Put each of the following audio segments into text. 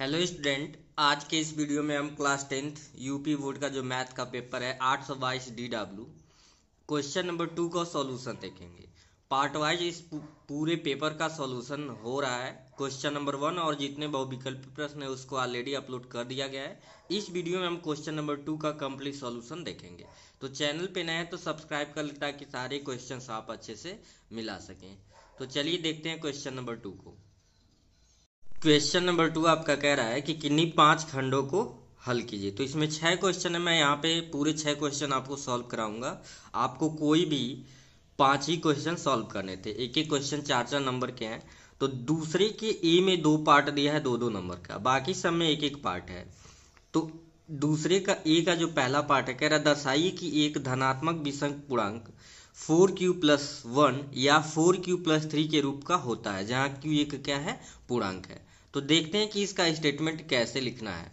Hello student आज के इस वीडियो में हम क्लास टेंथ यूपी बोर्ड का जो मैथ का पेपर है आठ सौ बाईस D W question number two का सॉल्यूशन देखेंगे पार्ट वाइज इस पूरे पेपर का सॉल्यूशन हो रहा है क्वेश्चन नंबर वन और जितने बहुविकल्प प्रश्न है उसको ऑलरेडी अपलोड कर दिया गया है इस वीडियो में हम क्वेश्चन नंबर टू का कंप्लीट सॉल्यूशन देखेंगे तो चैनल पे नए हैं तो सब्सक्राइब कर लें ताकि सारे क्वेश्चन आप अच्छे से मिला सकें तो चलिए देखते हैं क्वेश्चन नंबर टू को क्वेश्चन नंबर टू आपका कह रहा है कि किन्नी पांच खंडों को हल कीजिए तो इसमें छह क्वेश्चन है मैं यहाँ पे पूरे छह क्वेश्चन आपको सॉल्व कराऊंगा आपको कोई भी पांच ही क्वेश्चन सॉल्व करने थे एक एक क्वेश्चन चार चार नंबर के हैं तो दूसरे के ए में दो पार्ट दिया है दो दो नंबर का बाकी सब में एक एक पार्ट है तो दूसरे का ए का जो पहला पार्ट है कह रहा दर्शाइए कि एक धनात्मक विषम पूर्णांक फोर क्यू प्लस वन या फोर क्यू प्लस थ्री के रूप का होता है जहाँ क्यू एक क्या है पूर्णांक है तो देखते हैं कि इसका स्टेटमेंट कैसे लिखना है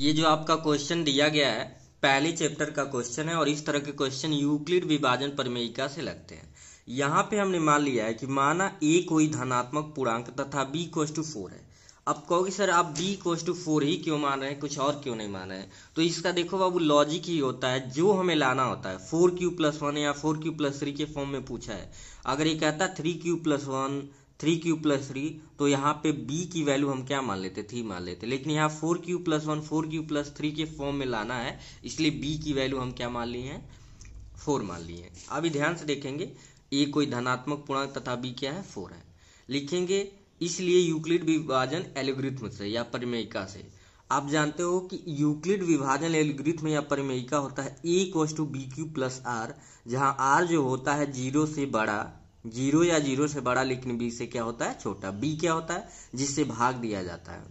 ये जो आपका क्वेश्चन दिया गया है पहले चैप्टर का क्वेश्चन है और इस तरह के क्वेश्चन यूक्लिड विभाजन परमेयिका से लगते हैं यहाँ पे हमने मान लिया है कि माना ए कोई धनात्मक पूर्णांक तथा बी कोस टू फोर है अब कहोगे सर आप बी कोस टू फोर ही क्यों मान रहे हैं कुछ और क्यों नहीं मान रहे हैं तो इसका देखो बाबू लॉजिक ही होता है जो हमें लाना होता है फोर क्यू प्लस वन या फोर क्यू प्लस थ्री के फॉर्म में पूछा है अगर ये कहता three Q plus one three Q plus three तो यहाँ पे b की वैल्यू हम क्या मान लेते थ्री मान लेते लेकिन यहाँ four Q plus one four Q plus three के फॉर्म में लाना है इसलिए b की वैल्यू हम क्या मान ली है फोर मान ली है अभी ध्यान से देखेंगे a कोई धनात्मक पूर्णांक तथा b क्या है फोर है लिखेंगे इसलिए यूक्लिड विभाजन एलिग्रिथम से या परिमेयिका से आप जानते हो कि यूक्लिड विभाजन एलिग्रिथम या परिमेयिका होता है A equals two B Q plus R जहाँ आर जो होता है जीरो से बड़ा जीरो या जीरो से बड़ा लेकिन बी से क्या होता है छोटा बी क्या होता है जिससे भाग दिया जाता है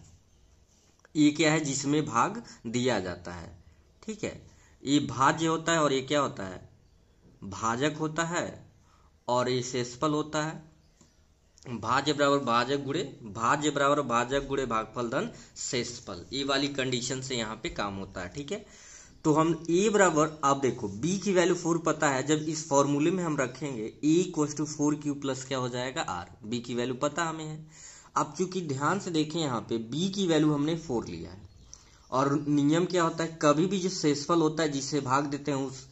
ए क्या है जिसमें भाग दिया जाता है ठीक है ये भाज्य होता है और ये क्या होता है भाजक होता है और ये शेषफल होता है भाज्य बराबर भाजक गुड़े भाज्य बराबर भाजक गुड़े भागफल धन शेषफल ये वाली कंडीशन से यहाँ पे काम होता है ठीक है तो हम ए बराबर आप देखो बी की वैल्यू फोर पता है जब इस फॉर्मूले में हम रखेंगे A equal to four Q plus क्या हो जाएगा आर बी की वैल्यू पता हमें है अब चूंकि ध्यान से देखें यहाँ पे बी की वैल्यू हमने फोर लिया है और नियम क्या होता है कभी भी जो सेसफल होता है जिसे भाग देते हैं उस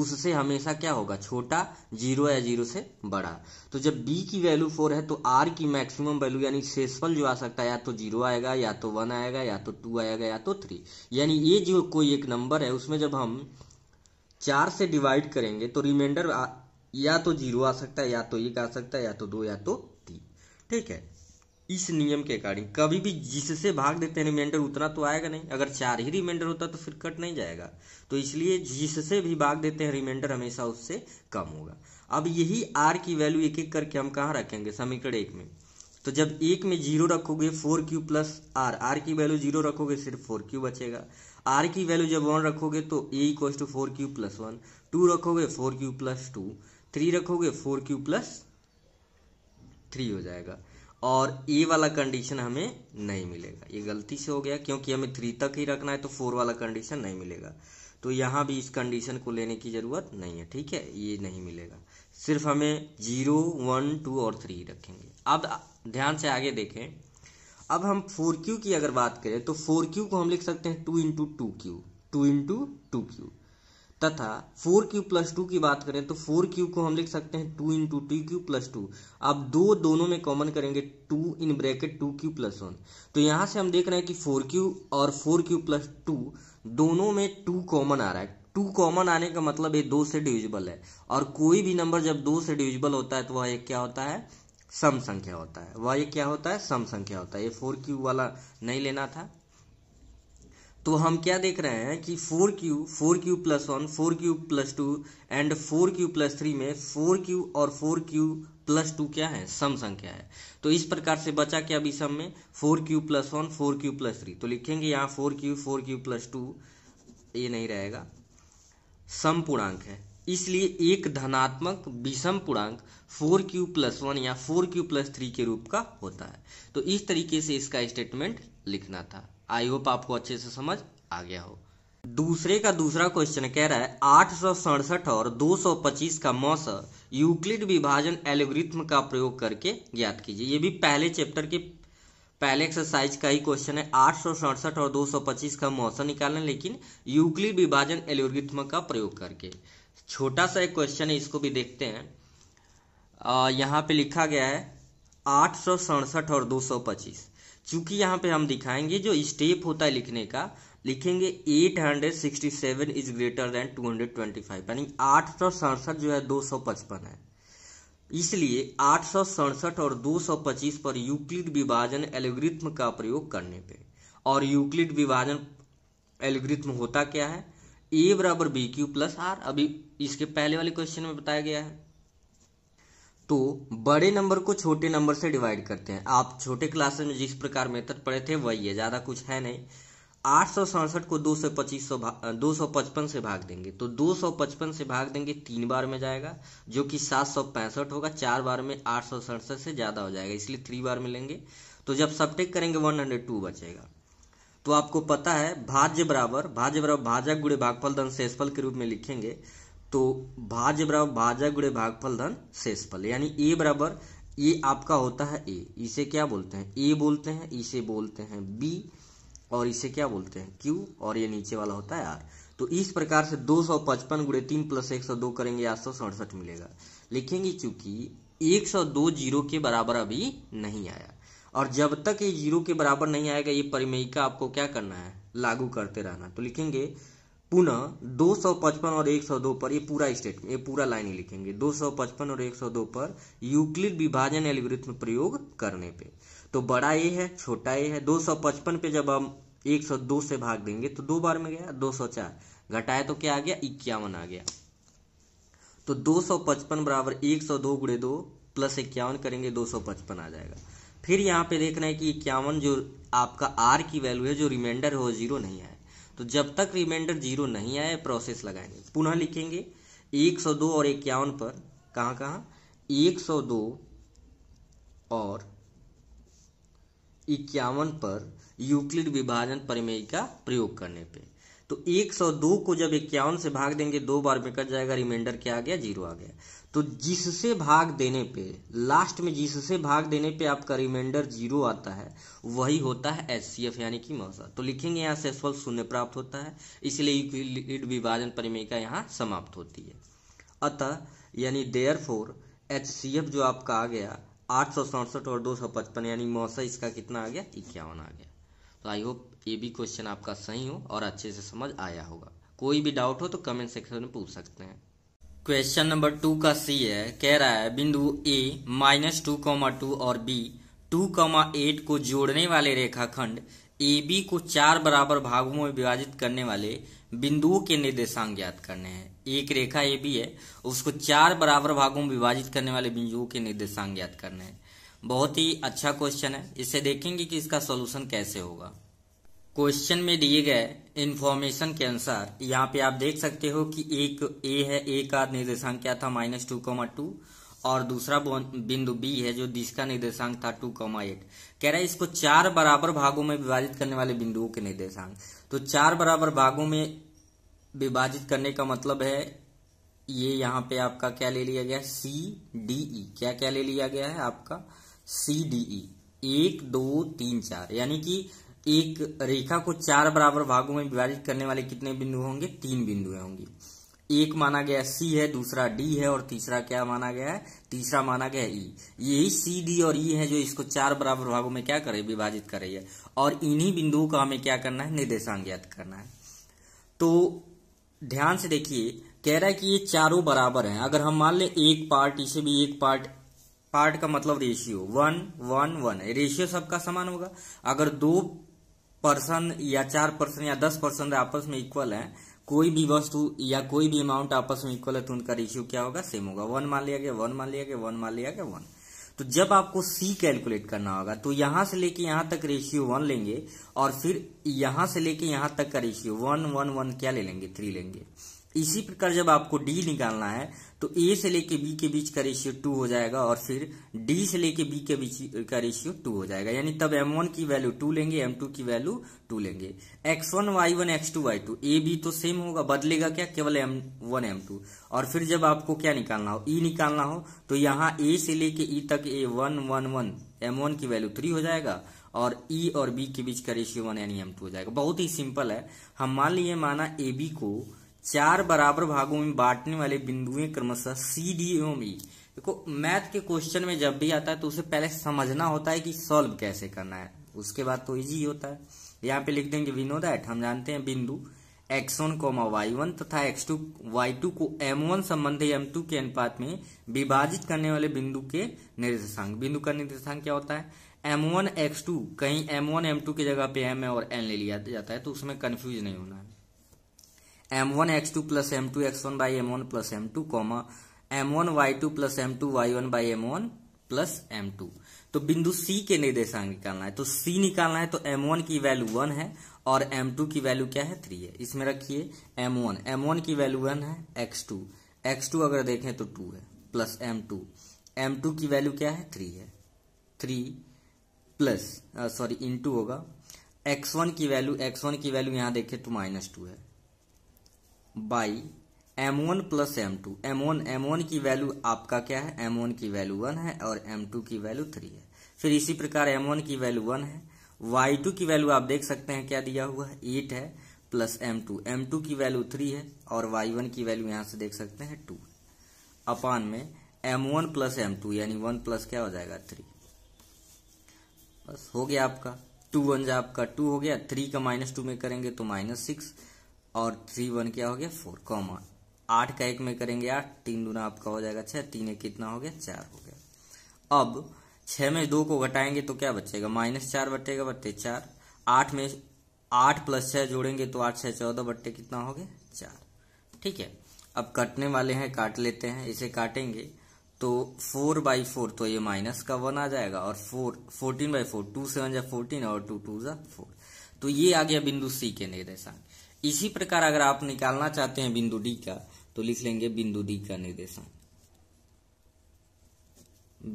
उससे हमेशा क्या होगा छोटा जीरो या जीरो से बड़ा तो जब बी की वैल्यू फोर है तो आर की मैक्सिमम वैल्यू यानी सेसफल जो आ सकता है या तो जीरो आएगा या तो वन आएगा या तो टू आएगा या तो थ्री यानी ये जो कोई एक नंबर है उसमें जब हम चार से डिवाइड करेंगे तो रिमाइंडर या तो जीरो आ सकता है या तो एक आ सकता है या तो दो या तो तीन ठीक है इस नियम के अकॉर्डिंग कभी भी जिससे भाग देते हैं रिमाइंडर उतना तो आएगा नहीं अगर चार ही रिमाइंडर होता तो फिर कट नहीं जाएगा तो इसलिए जिससे भी भाग देते हैं रिमाइंडर हमेशा उससे कम होगा अब यही आर की वैल्यू एक एक करके हम कहाँ रखेंगे समीकरण एक में तो जब एक में जीरो रखोगे four Q plus R R की वैल्यू जीरो रखोगे सिर्फ फोर क्यू बचेगा आर की वैल्यू जब वन रखोगे तो A equal to four Q plus one two रखोगे four Q plus two three रखोगे फोर क्यू प्लस थ्री हो जाएगा और ए वाला कंडीशन हमें नहीं मिलेगा ये गलती से हो गया क्योंकि हमें थ्री तक ही रखना है तो फोर वाला कंडीशन नहीं मिलेगा तो यहाँ भी इस कंडीशन को लेने की ज़रूरत नहीं है ठीक है ये नहीं मिलेगा सिर्फ हमें जीरो वन टू और थ्री रखेंगे अब ध्यान से आगे देखें अब हम फोर क्यू की अगर बात करें तो फोर क्यू को हम लिख सकते हैं two into two Q two into two Q तथा फोर क्यू प्लस टू की बात करें तो फोर क्यू को हम लिख सकते हैं two into two Q plus two अब दो दोनों में कॉमन करेंगे two in bracket two Q plus one तो यहां से हम देख रहे हैं कि फोर क्यू और फोर क्यू प्लस टू दोनों में टू कॉमन आ रहा है टू कॉमन आने का मतलब ये दो से डिविजिबल है और कोई भी नंबर जब दो से डिविजिबल होता है तो वह एक क्या होता है सम संख्या होता है वह एक क्या होता है सम संख्या होता है ये फोर क्यू वाला नहीं लेना था तो हम क्या देख रहे हैं कि four Q four Q plus one four Q plus two and four Q plus three में फोर क्यू और फोर क्यू प्लस टू क्या है सम संख्या है तो इस प्रकार से बचा क्या विषम में four Q plus one four Q plus three तो लिखेंगे यहाँ four Q four Q plus two ये नहीं रहेगा सम पूर्णांक है इसलिए एक धनात्मक विषम पूर्णांक फोर क्यू प्लस वन या फोर क्यू प्लस थ्री के रूप का होता है तो इस तरीके से इसका स्टेटमेंट लिखना था आई होप आपको अच्छे से समझ आ गया हो दूसरे का दूसरा क्वेश्चन कह रहा है आठ और 225 का मौस यूक्लिड विभाजन एल्गोरिथम का प्रयोग करके ज्ञात कीजिए ये भी पहले चैप्टर के पहले एक्सरसाइज का ही क्वेश्चन है आठ और 225 का मौसम निकालना लेकिन यूक्लिड विभाजन एल्गोरिथम का प्रयोग करके छोटा सा एक क्वेश्चन है इसको भी देखते हैं यहाँ पे लिखा गया है आठ और दो चूंकि यहाँ पे हम दिखाएंगे जो स्टेप होता है लिखने का लिखेंगे 867 इज ग्रेटर देन 225 यानी आठ जो है 255 है इसलिए आठ और 225 पर यूक्लिड विभाजन एल्गोरिथम का प्रयोग करने पे और यूक्लिड विभाजन एल्गोरिथम होता क्या है ए बराबर बी क्यू प्लस आर अभी इसके पहले वाले क्वेश्चन में बताया गया है तो बड़े नंबर को छोटे नंबर से डिवाइड करते हैं आप छोटे क्लासेस में जिस प्रकार मेथड पढ़े थे वही है ज़्यादा कुछ है नहीं आठ सौ सड़सठ को दो सौ पच्चीस दो सौ पचपन से भाग देंगे तो दो सौ पचपन से भाग देंगे तीन बार में जाएगा जो कि सात सौ पैंसठ होगा चार बार में आठ सौ सड़सठ से ज़्यादा हो जाएगा इसलिए थ्री बार में लेंगे तो जब सबटेक करेंगे वन हंड्रेड टू बचेगा तो आपको पता है भाज्य बराबर भाज्य बराबर भाजक गुड़े भागफल दंशेषफल के रूप में लिखेंगे तो भाज्य बराबर भाजक गुड़े भागफल धन शेषफल यानी ए बराबर ये आपका होता है ए इसे क्या बोलते हैं ए बोलते हैं इसे बोलते हैं बी और इसे क्या बोलते हैं क्यू और ये नीचे वाला होता है आर तो इस प्रकार से दो सौ पचपन गुड़े तीन प्लस एक सौ दो करेंगे आठ सौ सड़सठ मिलेगा लिखेंगे चूंकि एक सौ दो जीरो के बराबर अभी नहीं आया और जब तक ये जीरो के बराबर नहीं आएगा ये परिमेयिका आपको क्या करना है लागू करते रहना तो लिखेंगे पुनः दो सौ पचपन और एक सौ दो पर ये पूरा स्टेट ये पूरा लाइन ही लिखेंगे दो सौ पचपन और एक सौ दो पर यूक्लिड विभाजन एल्गोरिथम प्रयोग करने पे तो बड़ा ए है छोटा ए है दो सौ पचपन पे जब हम एक सौ दो से भाग देंगे तो दो बार में गया दो सौ चार घटाए तो क्या आ गया इक्यावन आ गया तो दो सौ पचपन बराबर एक सौ दो गुड़े दो प्लस इक्यावन करेंगे दो सौ पचपन आ जाएगा फिर यहाँ पे देखना है कि इक्यावन जो आपका आर की वैल्यू है जो रिमाइंडर है वो जीरो नहीं है तो जब तक रिमाइंडर जीरो नहीं आया प्रोसेस लगाएंगे पुनः लिखेंगे 102 और इक्यावन पर कहाँ कहाँ 102 और इक्यावन पर यूक्लिड विभाजन परिमेय का प्रयोग करने पे तो 102 को जब इक्यावन से भाग देंगे दो बार में कट जाएगा रिमाइंडर क्या आ गया जीरो आ गया तो जिससे भाग देने पे लास्ट में जिससे भाग देने पे आपका रिमाइंडर जीरो आता है वही होता है एच सी एफ यानी कि मौसा तो लिखेंगे यहाँ सेसफल शून्य प्राप्त होता है इसलिए विभाजन परिमेयिका यहाँ समाप्त होती है अतः यानी therefore H C F जो आपका आ गया आठ सौ सड़सठ और दो सौ पचपन यानी मौसा इसका कितना आ गया इक्यावन आ गया तो आई होप ये भी क्वेश्चन आपका सही हो और अच्छे से समझ आया होगा कोई भी डाउट हो तो कमेंट सेक्शन में पूछ सकते हैं क्वेश्चन नंबर टू का सी है कह रहा है बिंदु A minus two comma two और बी टू कॉमा एट को जोड़ने वाले रेखाखंड ए बी को चार बराबर भागों में विभाजित करने वाले बिंदुओं के निर्देशांक ज्ञात करने हैं एक रेखा ए बी है उसको चार बराबर भागों में विभाजित करने वाले बिंदुओं के निर्देशांक ज्ञात करने हैं बहुत ही अच्छा क्वेश्चन है इसे देखेंगे कि इसका सोल्यूशन कैसे होगा क्वेश्चन में दिए गए इन्फॉर्मेशन के अनुसार यहाँ पे आप देख सकते हो कि एक ए है ए का निर्देशांक क्या था माइनस टू कॉमा टू और दूसरा बिंदु बी है जो जिसका निर्देशांक था टू कॉमा एट कह रहा है इसको चार बराबर भागों में विभाजित करने वाले बिंदुओं के निर्देशांक तो चार बराबर भागों में विभाजित करने का मतलब है ये यहाँ पे आपका क्या ले लिया गया सी डी ई क्या क्या ले लिया गया है आपका सी डी ई एक दो तीन चार यानी कि एक रेखा को चार बराबर भागों में विभाजित करने वाले कितने बिंदु होंगे तीन बिंदु होंगे एक माना गया सी है दूसरा डी है और तीसरा क्या माना गया है तीसरा माना गया ई e। यही सी डी और ई e है जो इसको चार बराबर भागों में क्या करे विभाजित कर रही है और इन्हीं बिंदुओं का हमें क्या करना है निर्देशांक ज्ञात करना है तो ध्यान से देखिए कह रहा है कि ये चारों बराबर हैं अगर हम मान लें एक पार्ट इसे भी एक पार्ट पार्ट का मतलब ratio one one one ratio सबका समान होगा अगर दो पर्सन या चार पर्सन या दस पर्सन आपस में इक्वल है कोई भी वस्तु या कोई भी अमाउंट आपस में इक्वल है तो उनका रेशियो क्या होगा सेम होगा वन मान लिया गया वन मान लिया गया वन मान लिया गया वन तो जब आपको सी कैलकुलेट करना होगा तो यहां से लेके यहां तक रेशियो वन लेंगे और फिर यहां से लेके यहां तक का रेशियो वन वन वन क्या ले लेंगे थ्री लेंगे इसी प्रकार जब आपको डी निकालना है तो ए से लेके बी के बीच का रेशियो टू हो जाएगा और फिर डी से लेके बी के बीच का रेशियो टू हो जाएगा यानी तब एम वन की वैल्यू टू लेंगे एम टू की वैल्यू टू लेंगे X one Y one x two Y two A B तो सेम होगा बदलेगा क्या केवल एम वन एम टू और फिर जब आपको क्या निकालना हो ई e निकालना हो तो यहाँ ए से लेके ई e तक A one one one M one की वैल्यू थ्री हो जाएगा और ई e और बी के बीच का रेशियो वन यानी एम टू हो जाएगा बहुत ही सिंपल है हम मान लिए माना ए बी को चार बराबर भागों में बांटने वाले बिंदुएं क्रमशः सी डी एवं ई e। देखो मैथ के क्वेश्चन में जब भी आता है तो उसे पहले समझना होता है कि सॉल्व कैसे करना है उसके बाद तो इजी होता है यहाँ पे लिख देंगे विनोद हम जानते हैं बिंदु x one comma y one तथा एक्स टू वाई टू को एम वन संबंधी एम टू के अनुपात में विभाजित करने वाले बिंदु के निर्देशांक बिंदु का निर्देशांक क्या होता है एम वन एक्स टू कहीं एम वन एम टू की जगह पे एम है और एन ले लिया जाता है तो उसमें कन्फ्यूज नहीं होना है m one x two plus m two x one by m one plus m two comma m one y two plus m two y one by m one plus m two तो बिंदु सी के निर्देशांक निकालना है तो सी निकालना है तो एम वन की वैल्यू वन है और एम टू की वैल्यू क्या है थ्री है इसमें रखिए एम वन एम वन की वैल्यू वन है एक्स टू एक्स टू अगर देखें तो टू है plus m two m two की वैल्यू क्या है थ्री है three plus sorry into होगा एक्स वन की वैल्यू एक्स वन की वैल्यू यहां देखें तो माइनस टू है by m one plus m two m one M one की वैल्यू आपका क्या है एम वन की वैल्यू वन है और एम टू की वैल्यू थ्री है फिर इसी प्रकार एम वन की वैल्यू वन है वाई टू की वैल्यू आप देख सकते हैं क्या दिया हुआ है एट है plus m two m two की वैल्यू थ्री है और वाई वन की वैल्यू यहां से देख सकते हैं टू अपान में m one plus m two यानी वन प्लस क्या हो जाएगा थ्री बस हो गया आपका टू वन जा आपका टू हो गया थ्री का माइनस टू में करेंगे तो माइनस सिक्स और थ्री वन क्या हो गया फोर कॉमा आठ का एक में करेंगे आठ तीन दूना आपका हो जाएगा छह तीन एक कितना हो गया चार हो गया अब छ में दो को घटाएंगे तो क्या बचेगा माइनस चार बटेगा बट्टे चार आठ में आठ प्लस छह जोड़ेंगे तो आठ छह चौदह बट्टे कितना हो गया चार ठीक है अब कटने वाले हैं काट लेते हैं इसे काटेंगे तो फोर बाई फोर तो ये माइनस का वन आ जाएगा और four fourteen by four two seven जा फोर्टीन और टू टू जा फोर तो ये आ गया बिंदु सी के निर्देशांक इसी प्रकार अगर आप निकालना चाहते हैं बिंदु डी का तो लिख लेंगे बिंदु डी का निर्देशांक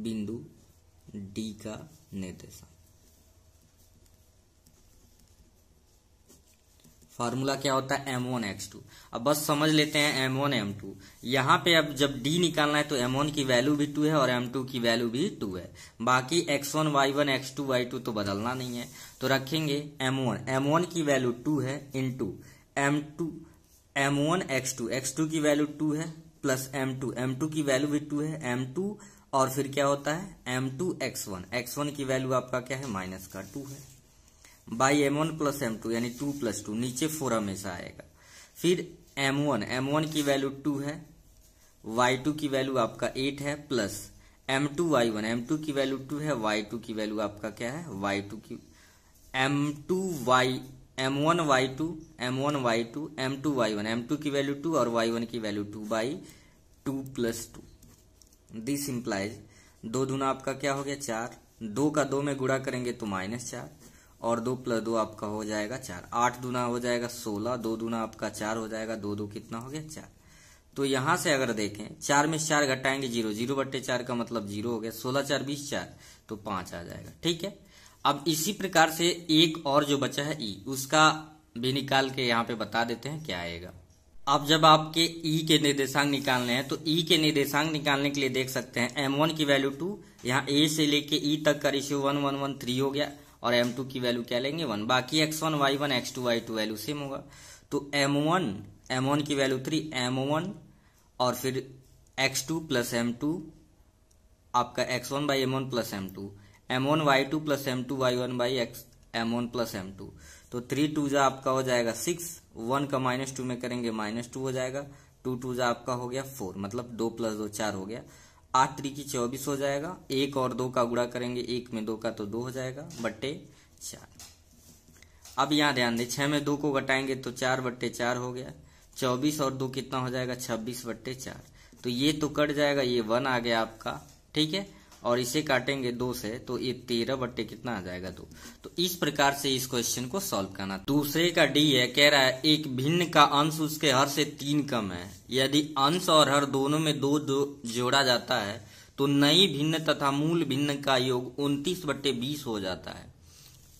बिंदु डी का निर्देशांक फार्मूला क्या होता है एम वन एक्स टू अब बस समझ लेते हैं एम वन एम टू यहां पे अब जब डी निकालना है तो एम वन की वैल्यू भी टू है और एम टू की वैल्यू भी टू है बाकी x one Y one x two Y two तो बदलना नहीं है तो रखेंगे एम वन एम वन की वैल्यू टू है into m two m one x two x two की वैल्यू टू है plus m two m two की वैल्यू भी टू है एम टू और फिर क्या होता है m two x one x one की वैल्यू आपका क्या है माइनस का टू है by m one plus m two यानी टू प्लस टू नीचे फोर हमेशा आएगा फिर एम वन एम वन की वैल्यू टू है वाई टू की वैल्यू आपका एट है plus m two y one m two की वैल्यू टू है वाई टू की वैल्यू आपका क्या है वाई टू की M two y m one y two m one y two m two y one m two की value two और y one की value two by two plus two this implies दो दुना आपका क्या हो गया चार दो का दो में गुड़ा करेंगे तो माइनस चार और दो प्लस दो आपका हो जाएगा चार आठ दुना हो जाएगा सोलह दो दुना आपका चार हो जाएगा दो दो कितना हो गया चार तो यहां से अगर देखें चार में चार घटाएंगे जीरो जीरो बट्टे चार का मतलब जीरो हो गया सोलह चार बीस चार तो पांच आ जाएगा ठीक है अब इसी प्रकार से एक और जो बचा है ई उसका भी निकाल के यहाँ पे बता देते हैं क्या आएगा अब जब आपके ई के निर्देशांक निकालने हैं तो ई के निर्देशांक निकालने के लिए देख सकते हैं एम वन की वैल्यू टू यहाँ ए से लेके ई e तक का ratio one one one three हो गया और एम टू की वैल्यू क्या लेंगे वन बाकी x one Y one x two Y two value same होगा तो एम वन एम वन की वैल्यू थ्री एम वन और फिर x two plus m two आपका x one by m one plus m two m one y two plus m two y one by x m one plus m two तो three two जा आपका हो जाएगा six one का minus two में करेंगे minus to हो जाएगा टू टू जा आपका हो गया फोर मतलब दो प्लस दो चार हो गया आठ की चौबीस हो जाएगा एक और दो का गुड़ा करेंगे एक में दो का तो दो हो जाएगा बट्टे चार अब यहां ध्यान दें छह में दो को घटाएंगे तो चार बट्टे चार हो गया चौबीस और दो कितना हो जाएगा छब्बीस बट्टे चार तो ये तो कट जाएगा ये वन आ गया आपका ठीक है और इसे काटेंगे दो से तो ये तेरह बट्टे कितना आ जाएगा दो तो इस प्रकार से इस क्वेश्चन को सॉल्व करना दूसरे का डी है कह रहा है एक भिन्न का अंश उसके हर से तीन कम है यदि अंश और हर दोनों में दो, दो जोड़ा जाता है तो नई भिन्न तथा मूल भिन्न का योग उनतीस बट्टे बीस हो जाता है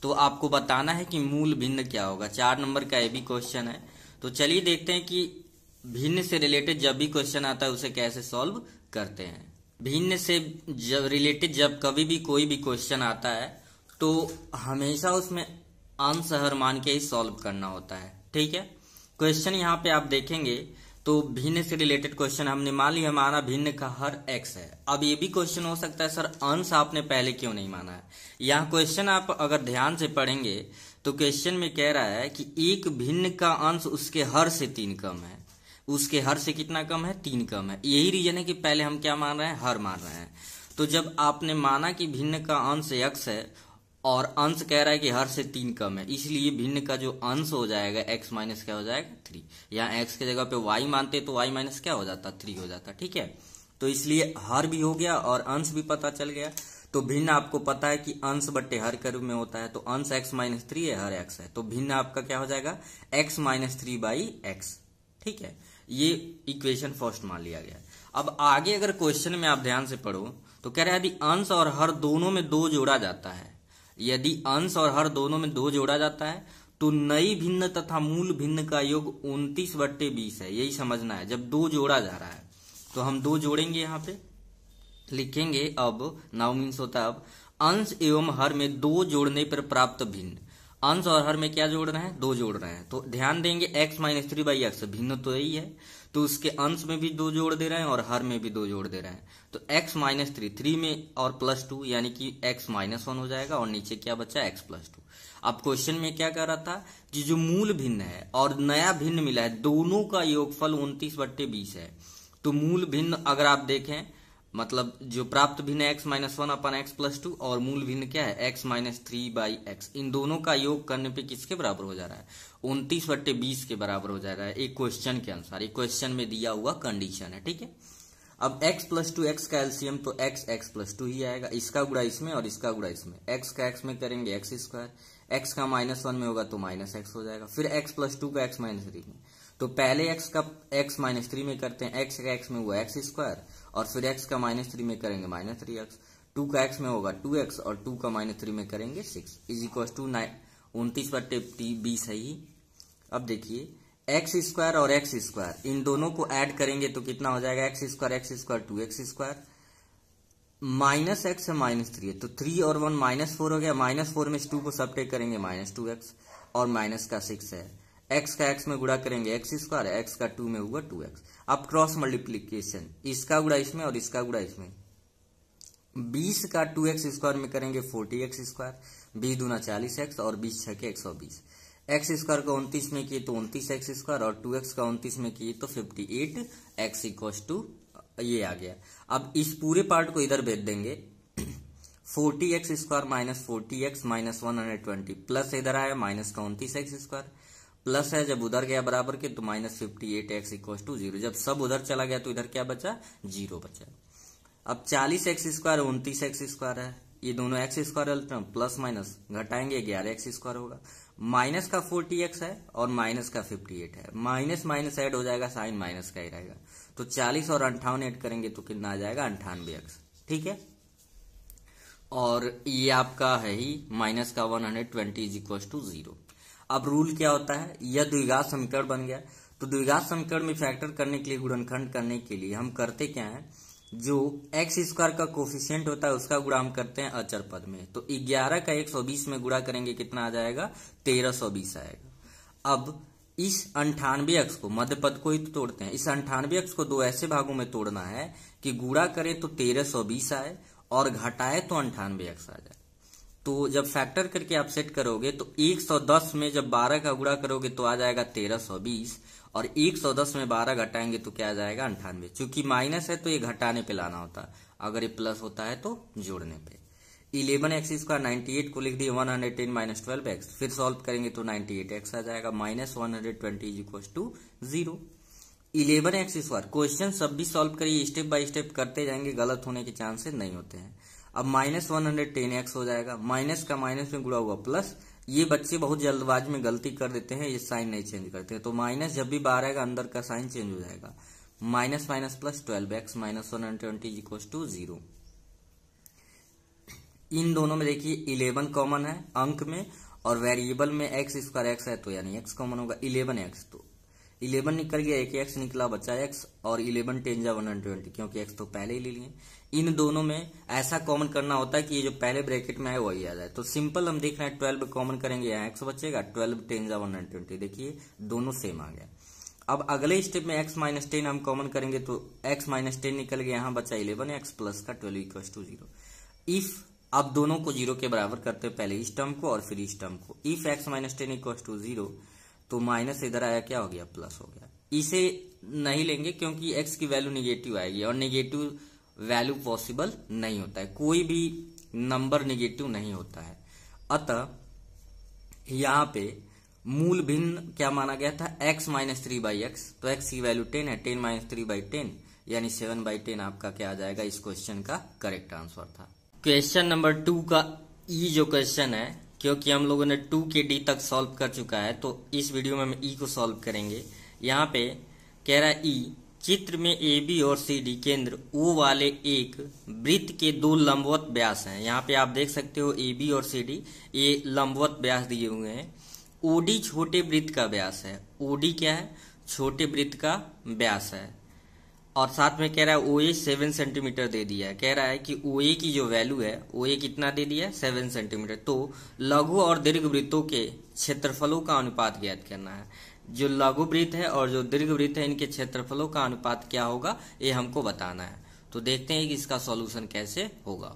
तो आपको बताना है कि मूल भिन्न क्या होगा चार नंबर का ये भी क्वेश्चन है तो चलिए देखते हैं कि भिन्न से रिलेटेड जब भी क्वेश्चन आता है उसे कैसे सॉल्व करते हैं भिन्न से जब रिलेटेड जब कभी भी कोई भी क्वेश्चन आता है तो हमेशा उसमें हर मान के ही सॉल्व करना होता है ठीक है क्वेश्चन यहाँ पे आप देखेंगे तो भिन्न से रिलेटेड क्वेश्चन हमने मान लिया हमारा भिन्न का हर एक्स है अब ये भी क्वेश्चन हो सकता है सर अंश आपने पहले क्यों नहीं माना है यहाँ क्वेश्चन आप अगर ध्यान से पढ़ेंगे तो क्वेश्चन में कह रहा है कि एक भिन्न का अंश उसके हर से तीन कम है उसके हर से कितना कम है तीन कम है यही रीजन है कि पहले हम क्या मान रहे हैं हर मान रहे हैं तो जब आपने माना कि भिन्न का अंश यक्ष है और अंश कह रहा है कि हर से तीन कम है इसलिए भिन्न का जो अंश हो जाएगा एक्स माइनस क्या हो जाएगा थ्री यहाँ एक्स के जगह पे वाई मानते तो वाई माइनस क्या हो जाता थ्री हो जाता ठीक है तो इसलिए हर भी हो गया और अंश भी पता चल गया तो भिन्न आपको पता है कि अंश बट्टे हर कर्व में होता है तो अंश एक्स माइनस थ्री है हर एक्स है तो भिन्न आपका क्या हो जाएगा x minus three by x ठीक है ये इक्वेशन फर्स्ट मान लिया गया अब आगे अगर क्वेश्चन में आप ध्यान से पढ़ो तो कह रहे यदि अंश और हर दोनों में दो जोड़ा जाता है यदि अंश और हर दोनों में दो जोड़ा जाता है तो नई भिन्न तथा मूल भिन्न का योग उनतीस बट्टे बीस है यही समझना है जब दो जोड़ा जा रहा है तो हम दो जोड़ेंगे यहां पे लिखेंगे अब नाउ मीन्स होता है अब अंश एवं हर में दो जोड़ने पर प्राप्त भिन्न अंश और हर में क्या जोड़ रहे हैं दो जोड़ रहे हैं तो ध्यान देंगे x minus three by x भिन्न तो यही है तो उसके अंश में भी दो जोड़ दे रहे हैं और हर में भी दो जोड़ दे रहे हैं तो x माइनस थ्री थ्री में और प्लस टू यानी कि x माइनस वन हो जाएगा और नीचे क्या बचा x प्लस टू अब क्वेश्चन में क्या कह रहा था कि जो मूल भिन्न है और नया भिन्न मिला है दोनों का योगफल उनतीस बट्टे बीस है तो मूल भिन्न अगर आप देखें मतलब जो प्राप्त भिन्न एक्स माइनस वन अपन एक्स प्लस टू और मूल भिन्न क्या है x minus three by x इन दोनों का योग करने पे किसके बराबर हो जा रहा है उनतीस बट्टे बीस के बराबर हो जा रहा है एक क्वेश्चन के अनुसार एक क्वेश्चन में दिया हुआ कंडीशन है ठीक है अब x प्लस टू एक्स का एल्सियम तो x x प्लस टू ही आएगा इसका गुड़ा इसमें और इसका गुड़ा इसमें x का x में करेंगे एक्स स्क्वायर एक्स का माइनस वन में होगा तो माइनस एक्स हो जाएगा फिर x प्लस टू का x माइनस थ्री में तो पहले x का x माइनस थ्री में करते हैं x का x में हुआ एक्स स्क्वायर और फिर एक्स का माइनस थ्री में करेंगे माइनस थ्री एक्स टू का एक्स में होगा टू एक्स और टू का माइनस थ्री में करेंगे six is equal to nine उनतीस बट्टे बीस है ही अब देखिए एक्स स्क्वायर और एक्स स्क्वायर इन दोनों को ऐड करेंगे तो कितना हो जाएगा x square x square two x square minus x है माइनस थ्री है तो थ्री और वन माइनस फोर हो गया माइनस फोर में टू को सब टेक करेंगे माइनस टू एक्स और माइनस का सिक्स है एक्स का एक्स में गुड़ा करेंगे एक्स स्क्वायर एक्स का टू में हुआ टू एक्स अब क्रॉस मल्टीप्लीकेशन इसका गुड़ा इसमें और इसका गुड़ा इसमें बीस का टू एक्स स्क्वायर में करेंगे फोर्टी एक्स स्क्वायर बीस दूना चालीस एक्स और बीस छह के एक सौ बीस एक्स स्क्वायर का उन्तीस में किए तो उन्तीस एक्स स्क्वायर और टू एक्स का उन्तीस में किए तो fifty eight x equals to ये आ गया अब इस पूरे पार्ट को इधर भेज देंगे forty x square minus forty x minus one hundred twenty plus इधर आया माइनस का उन्तीस एक्स स्क्वायर प्लस है जब उधर गया बराबर के तो minus fifty eight x equal to zero जब सब उधर चला गया तो इधर क्या बचा जीरो बचा अब चालीस एक्स स्क्वायर उन्तीस एक्स स्क्वायर है ये दोनों x square term plus minus घटाएंगे ग्यारह एक्स स्क्वायर होगा माइनस का फोर्टी एक्स है और माइनस का फिफ्टी एट है माइनस माइनस एड हो जाएगा साइन माइनस का ही रहेगा तो चालीस और अंठावन एड करेंगे तो कितना आ जाएगा अंठानवे एक्स ठीक है और ये आपका है ही माइनस का one hundred twenty is equal to zero अब रूल क्या होता है यह द्विघात समीकरण बन गया तो द्विघात समीकरण में फैक्टर करने के लिए गुणनखंड करने के लिए हम करते क्या है जो एक्स स्क्वायर का कोफिशियंट होता है उसका गुणा हम करते हैं अचर पद में तो ग्यारह का एक सौ बीस में गुणा करेंगे कितना आ जाएगा तेरह सौ बीस आएगा अब इस अंठानवे अक्ष को मध्य पद को ही तो तोड़ते हैं इस अंठानवे अक्ष को दो ऐसे भागों में तोड़ना है कि गुड़ा करें तो तेरह सौ बीस आए और घटाए तो अंठानवे अक्ष आ जाए तो जब फैक्टर करके आप सेट करोगे तो 110 में जब 12 का गुणा करोगे तो आ जाएगा 1320 और 110 में 12 घटाएंगे तो क्या आ जाएगा अंठानवे चूंकि माइनस है तो ये घटाने पे लाना होता है अगर ये प्लस होता है तो जोड़ने पे इलेवन एक्स इसका 98 को लिख दिए 110 hundred ten minus twelve x फिर सॉल्व करेंगे तो 98 एक्स आ जाएगा minus one hundred twenty is equal to zero eleven x square question सब भी सॉल्व करिए स्टेप बाय स्टेप करते जाएंगे गलत होने के चांसेस नहीं होते हैं अब minus one hundred ten x हो जाएगा माइनस का माइनस में गुड़ा हुआ प्लस ये बच्चे बहुत जल्दबाज में गलती कर देते हैं ये साइन नहीं चेंज करते तो माइनस जब भी बाहर आएगा अंदर का साइन चेंज हो जाएगा minus minus plus twelve x minus one hundred twenty equal to zero इन दोनों में देखिए इलेवन कॉमन है अंक में और वेरिएबल में एक्स स्क्वायर एक्स है तो यानी एक्स कॉमन होगा इलेवन एक्स तो इलेवन निकल गया एक एक्स निकला बचा एक्स और इलेवन टेन जा वन हंड्रेड ट्वेंटी क्योंकि एक्स तो पहले ही ले लिए इन दोनों में ऐसा कॉमन करना होता है कि ये जो पहले ब्रैकेट में है वही आ जाए तो सिंपल हम देख रहे हैं ट्वेल्व कॉमन करेंगे यहाँ एक्स बचेगा ट्वेल्व टेन जा वन ट्वेंटी देखिए दोनों सेम आ गया अब अगले स्टेप में एक्स माइनस टेन हम कॉमन करेंगे तो एक्स माइनस टेन निकल गया यहाँ बचा इलेवन एक्स प्लस का twelve equal to zero if अब दोनों को जीरो के बराबर करते हैं पहले इस टर्म को और फिर इस टर्म को if x minus ten equal to zero तो माइनस इधर आया क्या हो गया प्लस हो गया इसे नहीं लेंगे क्योंकि एक्स की वैल्यू निगेटिव आएगी और निगेटिव वैल्यू पॉसिबल नहीं होता है कोई भी नंबर निगेटिव नहीं होता है अतः यहाँ पे मूल भिन्न क्या माना गया था x minus three by x तो x की वैल्यू 10 है 10 माइनस थ्री बाई टेन यानी सेवन बाई टेन आपका क्या आ जाएगा इस क्वेश्चन का करेक्ट आंसर था क्वेश्चन नंबर टू का ई e जो क्वेश्चन है क्योंकि हम लोगों ने टू के डी तक सॉल्व कर चुका है तो इस वीडियो में हम ई e को सॉल्व करेंगे यहाँ पे कह रहा है ई e, चित्र में ए बी और सी डी केंद्र ओ वाले एक वृत्त के दो लंबवत व्यास हैं यहाँ पे आप देख सकते हो ए बी और सी डी ये लंबवत व्यास दिए हुए हैं ओ डी छोटे वृत्त का व्यास है ओ डी क्या है छोटे वृत्त का व्यास है और साथ में कह रहा है ओ ए सेवन सेंटीमीटर दे दिया है कह रहा है कि ओ ए की जो वैल्यू है ओ ए कितना दे दिया है सेवन सेंटीमीटर तो लघु और दीर्घ वृत्तों के क्षेत्रफलों का अनुपात ज्ञात करना है जो लघु वृत्त है और जो दीर्घ वृत्त है इनके क्षेत्रफलों का अनुपात क्या होगा ये हमको बताना है तो देखते हैं कि इसका सॉल्यूशन कैसे होगा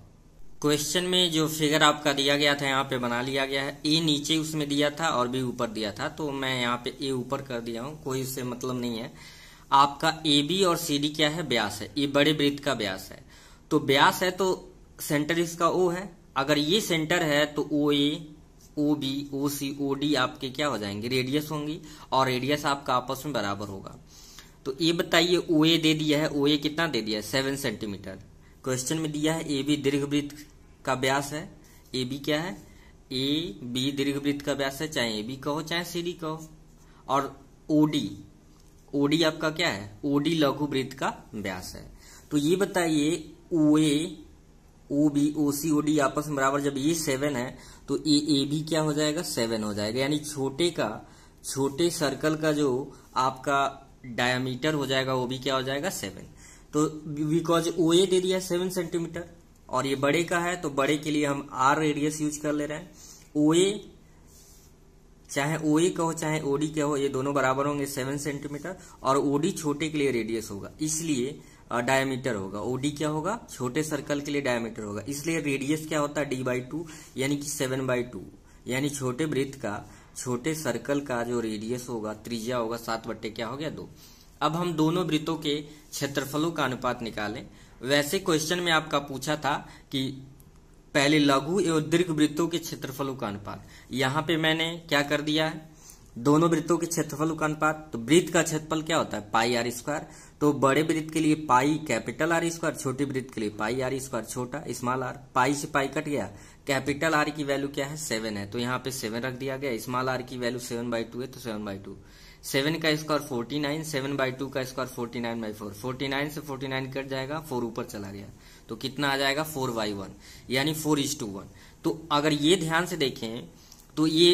क्वेश्चन में जो फिगर आपका दिया गया था यहाँ पे बना लिया गया है ए नीचे उसमें दिया था और बी ऊपर दिया था तो मैं यहाँ पे ए ऊपर कर दिया हूँ कोई उससे मतलब नहीं है आपका ए बी और सी डी क्या है ब्यास है ये बड़े वृत्त का ब्यास है तो ब्यास है तो सेंटर इसका ओ है अगर ये सेंटर है तो ओ ए ओ बी ओ सी ओ डी आपके क्या हो जाएंगे रेडियस होंगी और रेडियस आपका आपस में बराबर होगा तो ये बताइए ओ ए दे दिया है ओ ए कितना दे दिया है सेवन सेंटीमीटर क्वेश्चन में दिया है ए बी दीर्घ वृत्त का व्यास है ए बी क्या है ए बी दीर्घ वृत्त का व्यास है चाहे ए बी कहो चाहे सी डी कहो और ओ डी ओ डी आपका क्या है ओ डी लघु वृत्त का व्यास है तो ये बताइए ओ ए ओ बी ओ सी ओ डी आपस में बराबर जब ये सेवन है तो ए ए भी क्या हो जाएगा सेवन हो जाएगा यानी छोटे का छोटे सर्कल का जो आपका डायामीटर हो जाएगा वो भी क्या हो जाएगा सेवन तो बिकॉज ओ ए दे दिया सेवन सेंटीमीटर और ये बड़े का है तो बड़े के लिए हम आर रेडियस यूज कर ले रहे हैं ओ ए चाहे ओ ए का हो चाहे ओडी का हो ये दोनों बराबर होंगे सेवन सेंटीमीटर और ओडी छोटे के लिए रेडियस होगा इसलिए डायमीटर होगा ओडी क्या होगा छोटे सर्कल के लिए डायमीटर होगा इसलिए रेडियस क्या होता है डी बाई टू यानी कि सेवन बाई टू यानी छोटे वृत्त का छोटे सर्कल का जो रेडियस होगा त्रिज्या होगा सात बट्टे क्या हो गया दो अब हम दोनों वृत्तों के क्षेत्रफलों का अनुपात निकालें वैसे क्वेश्चन में आपका पूछा था कि पहले लघु एवं दीर्घ वृत्तों के क्षेत्रफलों का अनुपात यहाँ पे मैंने क्या कर दिया है दोनों वृत्तों के क्षेत्रफल का अनुपात तो वृत्त का क्षेत्रफल क्या होता है पाई आर स्क्वायर तो बड़े वृत्त के लिए pi capital R square e छोटे वृत्त के लिए पाई आर स्क्वायर e छोटा स्मॉल आर पाई से पाई कट गया कैपिटल आर e की वैल्यू क्या है सेवन है तो यहाँ पे सेवन रख दिया गया स्मॉल आर की वैल्यू सेवन बाई टू है तो सेवन बाई टू सेवन का square forty nine seven by two का square forty nine by four forty nine से फोर्टी नाइन कट जाएगा फोर ऊपर चला गया तो कितना आ जाएगा फोर बाई वन यानी फोर इज टू वन तो अगर ये ध्यान से देखें तो ये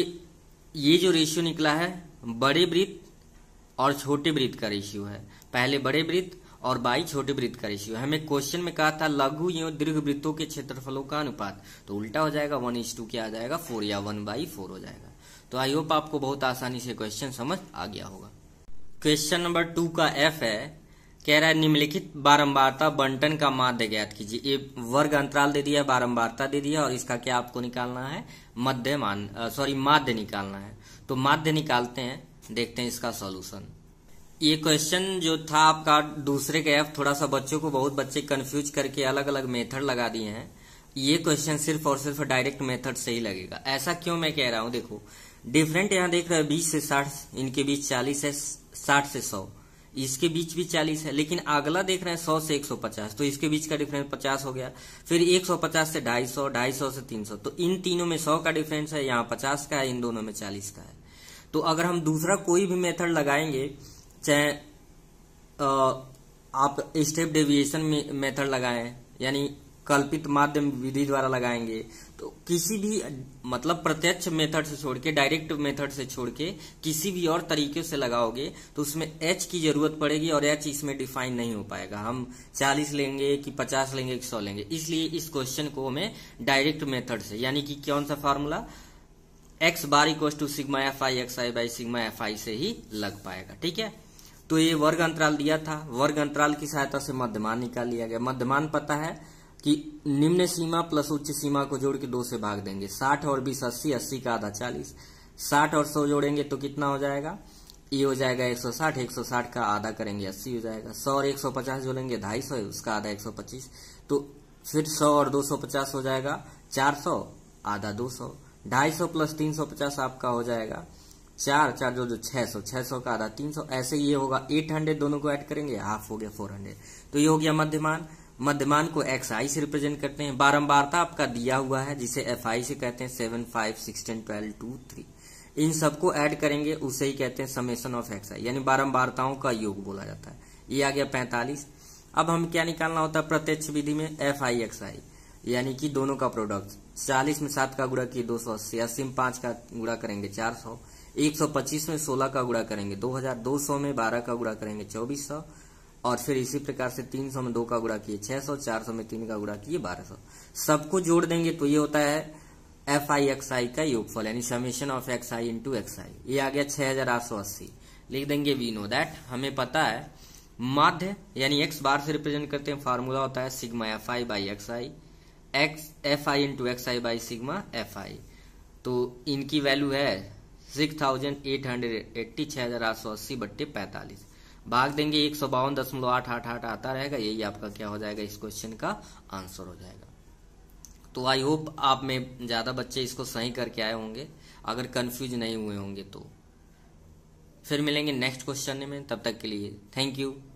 ये जो रेशियो निकला है बड़े वृत्त और छोटे वृत्त का रेशियो है पहले बड़े वृत्त और बाई छोटे वृत्त का रेशियो हमें क्वेश्चन में कहा था लघु एवं दीर्घ वृत्तों के क्षेत्रफलों का अनुपात तो उल्टा हो जाएगा वन इज टू क्या आ जाएगा फोर या वन बाई फोर हो जाएगा तो आई होप आपको बहुत आसानी से क्वेश्चन समझ आ गया होगा क्वेश्चन नंबर टू का एफ है कह रहा है निम्नलिखित बारंबारता बंटन का माध्य ज्ञात कीजिए ये वर्ग अंतराल दे दिया बारंबारता दे दिया और इसका क्या आपको निकालना है मध्य मान सॉरी माध्य निकालना है तो माध्य निकालते हैं देखते हैं इसका सॉल्यूशन ये क्वेश्चन जो था आपका दूसरे का एफ थोड़ा सा बच्चों को बहुत बच्चे कंफ्यूज करके अलग अलग मेथड लगा दिए हैं ये क्वेश्चन सिर्फ और सिर्फ डायरेक्ट मेथड से ही लगेगा ऐसा क्यों मैं कह रहा हूं देखो डिफरेंट यहाँ देख रहे हैं बीस से साठ इनके बीच चालीस है साठ से सौ इसके बीच भी चालीस है लेकिन अगला देख रहे हैं सौ से एक सौ पचास तो इसके बीच का डिफरेंस पचास हो गया फिर एक सौ पचास से ढाई सौ ढाई सौ से तीन सौ तो इन तीनों में सौ का डिफरेंस है यहाँ पचास का है इन दोनों में चालीस का है तो अगर हम दूसरा कोई भी मेथड लगाएंगे चाहे आप स्टेप डेविएशन मेथड लगाएं यानी कल्पित माध्यम विधि द्वारा लगाएंगे तो किसी भी मतलब प्रत्यक्ष मेथड से छोड़ के डायरेक्ट मेथड से छोड़ के किसी भी और तरीके से लगाओगे तो उसमें एच की जरूरत पड़ेगी और एच इसमें डिफाइन नहीं हो पाएगा हम 40 लेंगे कि 50 लेंगे कि 100 लेंगे इसलिए इस क्वेश्चन को हमें डायरेक्ट मेथड से यानी कि कौन सा formula x bar equals to sigma F i x I by sigma F i से ही लग पाएगा ठीक है तो ये वर्ग अंतराल दिया था वर्ग अंतराल की सहायता से मध्यमान निकाल लिया गया मध्यमान पता है कि निम्न सीमा प्लस उच्च सीमा को जोड़ के दो से भाग देंगे साठ और बीस अस्सी अस्सी का आधा चालीस साठ और सौ जोड़ेंगे तो कितना हो जाएगा ये हो जाएगा एक एक सौ साठ सौ साठ का आधा करेंगे अस्सी हो जाएगा सौ और एक सौ पचास जोड़ेंगे ढाई सौ उसका आधा एक सौ पच्चीस तो फिर सौ और दो सौ पचास हो जाएगा चार सौ आधा दो सौ ढाई सौ प्लस तीन सौ पचास आपका हो जाएगा चार चार जो जो छह सौ छह सौ का आधा तीन सौ ऐसे ये होगा एट हंड्रेड दोनों को ऐड करेंगे हाफ हो गया फोर हंड्रेड तो ये हो गया मध्यमान मध्यमान को एक्स आई से रिप्रेजेंट करते हैं बारंबारता आपका दिया हुआ है जिसे एफ आई से कहते हैं seven five sixteen twelve two three इन सबको ऐड करेंगे उसे ही कहते हैं समेशन ऑफ एक्स आई यानी बारम्बारताओं का योग बोला जाता है ये आ गया पैंतालीस अब हम क्या निकालना होता है प्रत्यक्ष विधि में एफ आई एक्स आई यानी कि दोनों का प्रोडक्ट चालीस में सात का गुड़ा किए दो सौ अस्सी अस्सी में पांच का गुड़ा करेंगे चार सौ एक सौ पच्चीस में सोलह का गुड़ा करेंगे दो हजार दो सौ में बारह का गुड़ा करेंगे चौबीस सौ और फिर इसी प्रकार से तीन सौ में दो का गुड़ा किए छह सौ चार सौ में तीन का गुड़ा किए बारह सौ सबको जोड़ देंगे तो ये होता है एफ आई एक्स आई का योगफल यानी summation of x i into x i ये आ गया छह हजार आठ सौ अस्सी लिख देंगे वी नो दैट हमें पता है माध्य यानी एक्स बार से रिप्रेजेंट करते हैं फार्मूला होता है sigma F I by X I X F I into x I by sigma F I तो इनकी वैल्यू है six thousand eight hundred eighty छह हज़ार आठ सौ अस्सी बट्टे पैंतालीस भाग देंगे एक सौ बावन दशमलव आठ आठ आठ आता रहेगा यही आपका क्या हो जाएगा इस क्वेश्चन का आंसर हो जाएगा तो आई होप आप में ज़्यादा बच्चे इसको सही करके आए होंगे अगर कन्फ्यूज नहीं हुए होंगे तो फिर मिलेंगे नेक्स्ट क्वेश्चन में तब तक के लिए थैंक यू